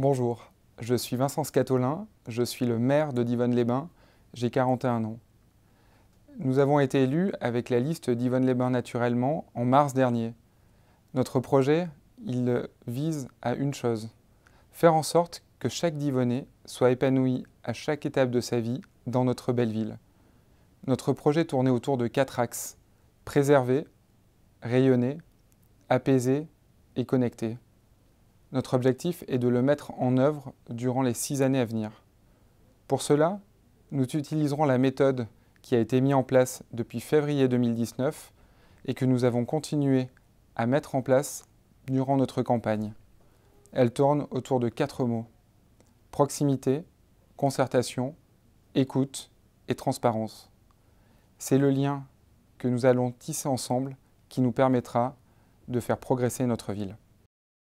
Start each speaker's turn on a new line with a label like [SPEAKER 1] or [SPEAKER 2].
[SPEAKER 1] Bonjour, je suis Vincent Scatolin, je suis le maire de Divonne-les-Bains, j'ai 41 ans. Nous avons été élus avec la liste Divonne-les-Bains naturellement en mars dernier. Notre projet, il vise à une chose, faire en sorte que chaque Divonnais soit épanoui à chaque étape de sa vie dans notre belle ville. Notre projet tournait autour de quatre axes, préserver, rayonner, apaiser et connecter. Notre objectif est de le mettre en œuvre durant les six années à venir. Pour cela, nous utiliserons la méthode qui a été mise en place depuis février 2019 et que nous avons continué à mettre en place durant notre campagne. Elle tourne autour de quatre mots. Proximité, concertation, écoute et transparence. C'est le lien que nous allons tisser ensemble qui nous permettra de faire progresser notre ville.